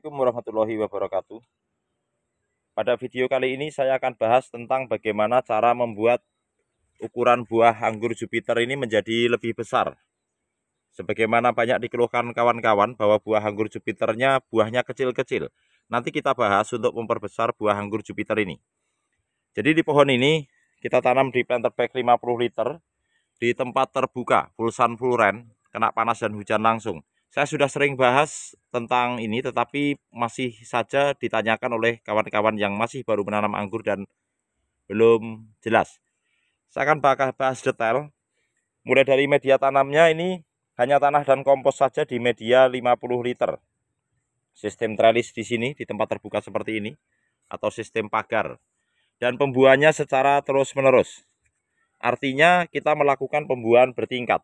Assalamualaikum warahmatullahi wabarakatuh. Pada video kali ini saya akan bahas tentang bagaimana cara membuat ukuran buah anggur Jupiter ini menjadi lebih besar. Sebagaimana banyak dikeluhkan kawan-kawan bahwa buah anggur Jupiternya buahnya kecil-kecil. Nanti kita bahas untuk memperbesar buah anggur Jupiter ini. Jadi di pohon ini kita tanam di planter bag 50 liter di tempat terbuka, full sun full rain, kena panas dan hujan langsung. Saya sudah sering bahas tentang ini tetapi masih saja ditanyakan oleh kawan-kawan yang masih baru menanam anggur dan belum jelas. Saya akan bahas detail. Mulai dari media tanamnya ini hanya tanah dan kompos saja di media 50 liter. Sistem trellis di sini di tempat terbuka seperti ini atau sistem pagar dan pembuahannya secara terus-menerus. Artinya kita melakukan pembuahan bertingkat.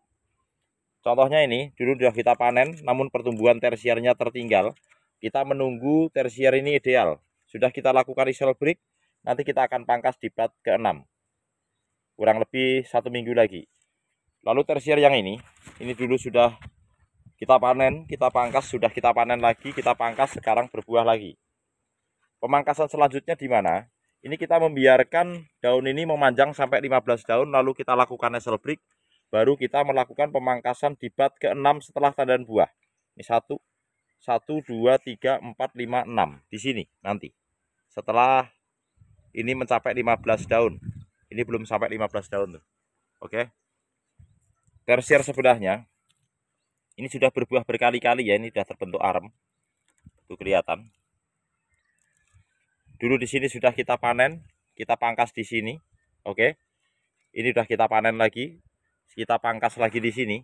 Contohnya ini, dulu sudah kita panen, namun pertumbuhan tersiernya tertinggal. Kita menunggu tersier ini ideal. Sudah kita lakukan isel break, nanti kita akan pangkas di plat ke-6. Kurang lebih satu minggu lagi. Lalu tersier yang ini, ini dulu sudah kita panen, kita pangkas, sudah kita panen lagi, kita pangkas, sekarang berbuah lagi. Pemangkasan selanjutnya di mana? Ini kita membiarkan daun ini memanjang sampai 15 daun, lalu kita lakukan nesel break, baru kita melakukan pemangkasan di bat ke-6 setelah tandan buah. Ini 1, 1, 2, 3, 4, 5, 6. Di sini nanti. Setelah ini mencapai 15 daun. Ini belum sampai 15 daun. Tuh. Oke. Tersier sebelahnya. Ini sudah berbuah berkali-kali ya. Ini sudah terbentuk arem. Itu kelihatan. Dulu di sini sudah kita panen. Kita pangkas di sini. Oke. Ini sudah kita panen lagi kita pangkas lagi di sini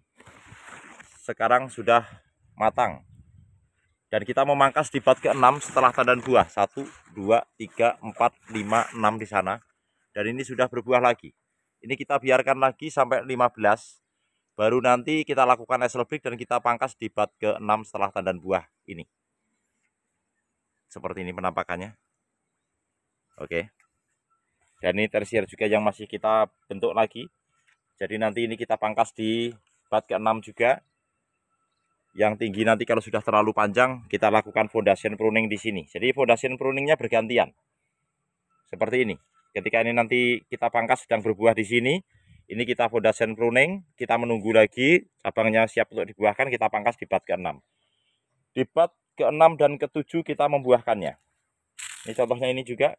sekarang sudah matang dan kita memangkas di bat ke-6 setelah tandan buah 1, 2, 3, 4, 5, 6 di sana dan ini sudah berbuah lagi ini kita biarkan lagi sampai 15 baru nanti kita lakukan SL break dan kita pangkas di bat ke-6 setelah tandan buah ini seperti ini penampakannya oke dan ini tersier juga yang masih kita bentuk lagi jadi nanti ini kita pangkas di bat ke-6 juga. Yang tinggi nanti kalau sudah terlalu panjang, kita lakukan foundation pruning di sini. Jadi foundation pruningnya bergantian. Seperti ini. Ketika ini nanti kita pangkas sedang berbuah di sini, ini kita foundation pruning, kita menunggu lagi cabangnya siap untuk dibuahkan, kita pangkas di bat ke-6. Di bat ke-6 dan ke-7 kita membuahkannya. Ini contohnya ini juga.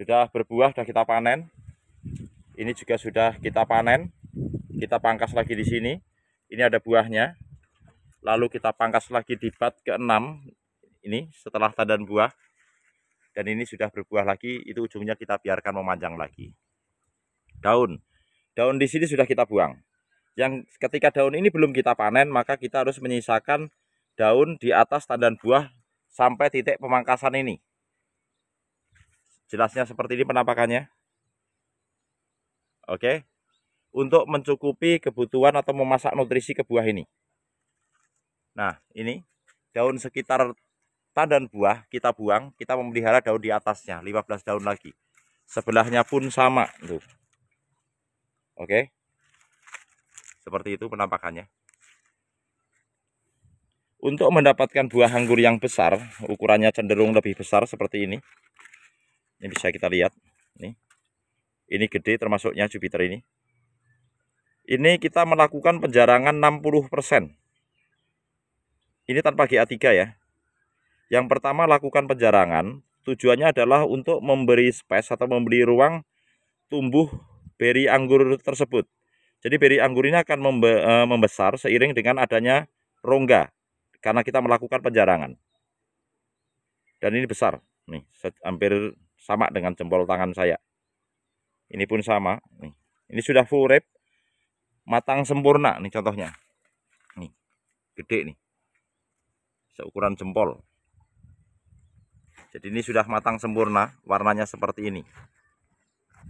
Sudah berbuah, sudah kita panen. Ini juga sudah kita panen. Kita pangkas lagi di sini. Ini ada buahnya. Lalu kita pangkas lagi di bat ke-6. Ini setelah tandan buah. Dan ini sudah berbuah lagi. Itu ujungnya kita biarkan memanjang lagi. Daun. Daun di sini sudah kita buang. Yang ketika daun ini belum kita panen, maka kita harus menyisakan daun di atas tandan buah sampai titik pemangkasan ini jelasnya seperti ini penampakannya oke okay? untuk mencukupi kebutuhan atau memasak nutrisi ke buah ini nah ini daun sekitar tandan buah kita buang kita memelihara daun di atasnya 15 daun lagi sebelahnya pun sama tuh oke okay? seperti itu penampakannya untuk mendapatkan buah anggur yang besar, ukurannya cenderung lebih besar seperti ini. Ini bisa kita lihat. Nih. Ini gede termasuknya Jupiter ini. Ini kita melakukan penjarangan 60%. Ini tanpa GA3 ya. Yang pertama lakukan penjarangan. Tujuannya adalah untuk memberi space atau memberi ruang tumbuh beri anggur tersebut. Jadi beri anggur ini akan e, membesar seiring dengan adanya rongga karena kita melakukan penjarangan. Dan ini besar, nih hampir sama dengan jempol tangan saya. Ini pun sama. Ini sudah full rep. Matang sempurna nih contohnya. Nih. Gede nih. Seukuran jempol. Jadi ini sudah matang sempurna, warnanya seperti ini.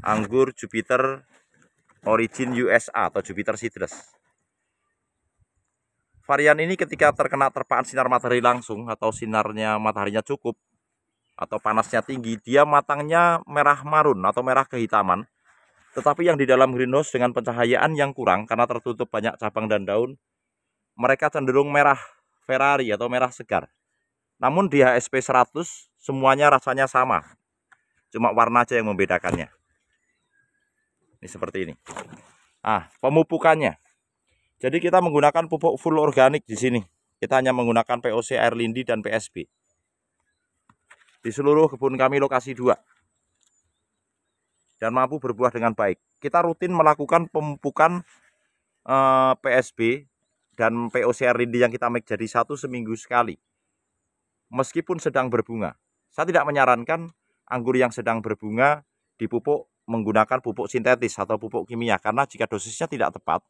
Anggur Jupiter origin USA atau Jupiter citrus. Varian ini ketika terkena terpaan sinar matahari langsung atau sinarnya mataharinya cukup, atau panasnya tinggi, dia matangnya merah marun atau merah kehitaman. Tetapi yang di dalam greenhouse dengan pencahayaan yang kurang karena tertutup banyak cabang dan daun, mereka cenderung merah Ferrari atau merah segar. Namun di HSP 100 semuanya rasanya sama. Cuma warna aja yang membedakannya. Ini seperti ini. Ah, pemupukannya. Jadi kita menggunakan pupuk full organik di sini. Kita hanya menggunakan POC air lindi dan PSB di seluruh kebun kami lokasi 2 dan mampu berbuah dengan baik. Kita rutin melakukan pemupukan eh, PSB dan POCR rindi yang kita make jadi satu seminggu sekali. Meskipun sedang berbunga. Saya tidak menyarankan anggur yang sedang berbunga dipupuk menggunakan pupuk sintetis atau pupuk kimia karena jika dosisnya tidak tepat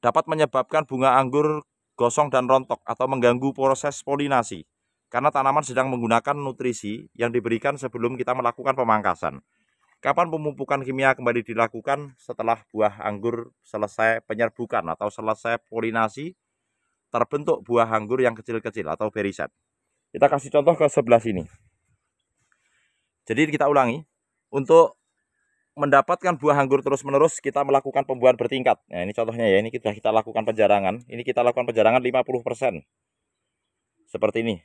dapat menyebabkan bunga anggur gosong dan rontok atau mengganggu proses polinasi karena tanaman sedang menggunakan nutrisi yang diberikan sebelum kita melakukan pemangkasan. Kapan pemupukan kimia kembali dilakukan setelah buah anggur selesai penyerbukan atau selesai polinasi terbentuk buah anggur yang kecil-kecil atau beriset. Kita kasih contoh ke sebelah sini. Jadi kita ulangi, untuk mendapatkan buah anggur terus-menerus kita melakukan pembuahan bertingkat. Nah, ini contohnya ya, ini kita kita lakukan penjarangan. Ini kita lakukan penjarangan 50%. Seperti ini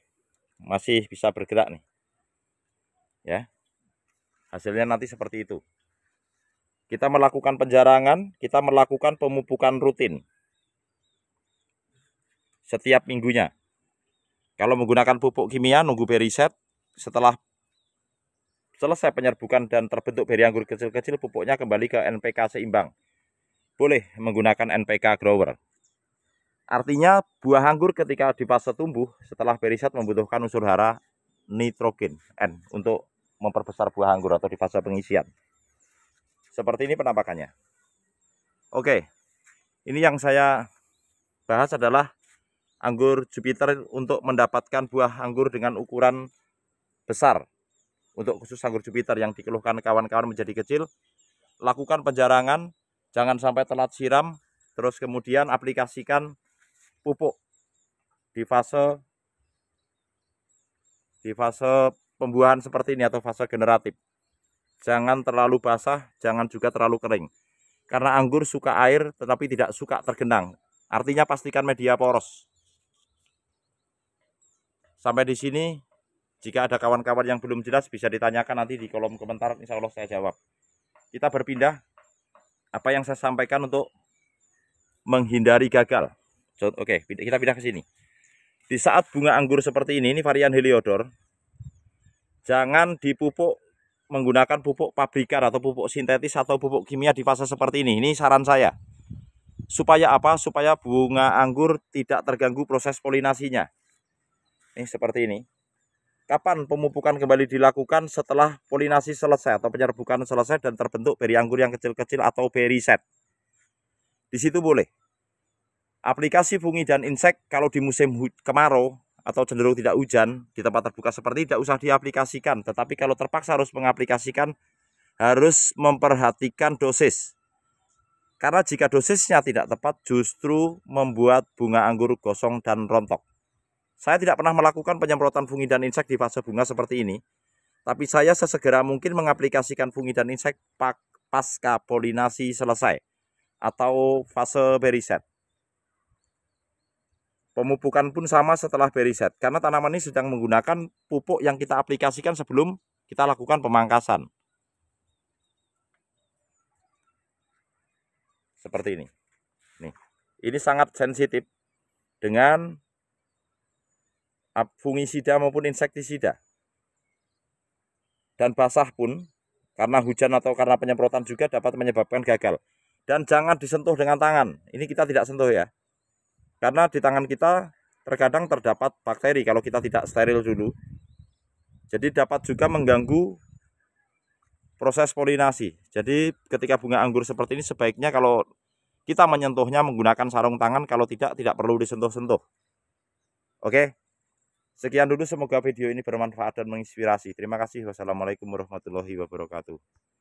masih bisa bergerak nih ya hasilnya nanti seperti itu kita melakukan penjarangan kita melakukan pemupukan rutin setiap minggunya kalau menggunakan pupuk kimia nunggu beriset setelah selesai penyerbukan dan terbentuk beri anggur kecil-kecil pupuknya kembali ke NPK seimbang boleh menggunakan NPK grower Artinya buah anggur ketika di fase tumbuh setelah periset membutuhkan unsur hara nitrogen N untuk memperbesar buah anggur atau di fase pengisian. Seperti ini penampakannya. Oke, ini yang saya bahas adalah anggur Jupiter untuk mendapatkan buah anggur dengan ukuran besar. Untuk khusus anggur Jupiter yang dikeluhkan kawan-kawan menjadi kecil, lakukan penjarangan, jangan sampai telat siram, terus kemudian aplikasikan pupuk di fase di fase pembuahan seperti ini atau fase generatif. Jangan terlalu basah, jangan juga terlalu kering. Karena anggur suka air tetapi tidak suka tergenang. Artinya pastikan media poros. Sampai di sini jika ada kawan-kawan yang belum jelas bisa ditanyakan nanti di kolom komentar insya Allah saya jawab. Kita berpindah apa yang saya sampaikan untuk menghindari gagal oke, okay, kita pindah ke sini. Di saat bunga anggur seperti ini, ini varian Heliodor. Jangan dipupuk menggunakan pupuk pabrikan atau pupuk sintetis atau pupuk kimia di fase seperti ini. Ini saran saya. Supaya apa? Supaya bunga anggur tidak terganggu proses polinasinya. Ini seperti ini. Kapan pemupukan kembali dilakukan setelah polinasi selesai atau penyerbukan selesai dan terbentuk beri anggur yang kecil-kecil atau beri set. Di situ boleh. Aplikasi fungi dan insek kalau di musim kemarau atau cenderung tidak hujan di tempat terbuka seperti tidak usah diaplikasikan. Tetapi kalau terpaksa harus mengaplikasikan harus memperhatikan dosis. Karena jika dosisnya tidak tepat justru membuat bunga anggur gosong dan rontok. Saya tidak pernah melakukan penyemprotan fungi dan insek di fase bunga seperti ini. Tapi saya sesegera mungkin mengaplikasikan fungi dan insek pasca polinasi selesai atau fase beriset. Pemupukan pun sama setelah beriset karena tanaman ini sedang menggunakan pupuk yang kita aplikasikan sebelum kita lakukan pemangkasan. Seperti ini. Nih, ini sangat sensitif dengan fungisida maupun insektisida. Dan basah pun karena hujan atau karena penyemprotan juga dapat menyebabkan gagal. Dan jangan disentuh dengan tangan. Ini kita tidak sentuh ya. Karena di tangan kita terkadang terdapat bakteri kalau kita tidak steril dulu. Jadi dapat juga mengganggu proses polinasi. Jadi ketika bunga anggur seperti ini sebaiknya kalau kita menyentuhnya menggunakan sarung tangan, kalau tidak tidak perlu disentuh-sentuh. Oke. Sekian dulu semoga video ini bermanfaat dan menginspirasi. Terima kasih. Wassalamualaikum warahmatullahi wabarakatuh.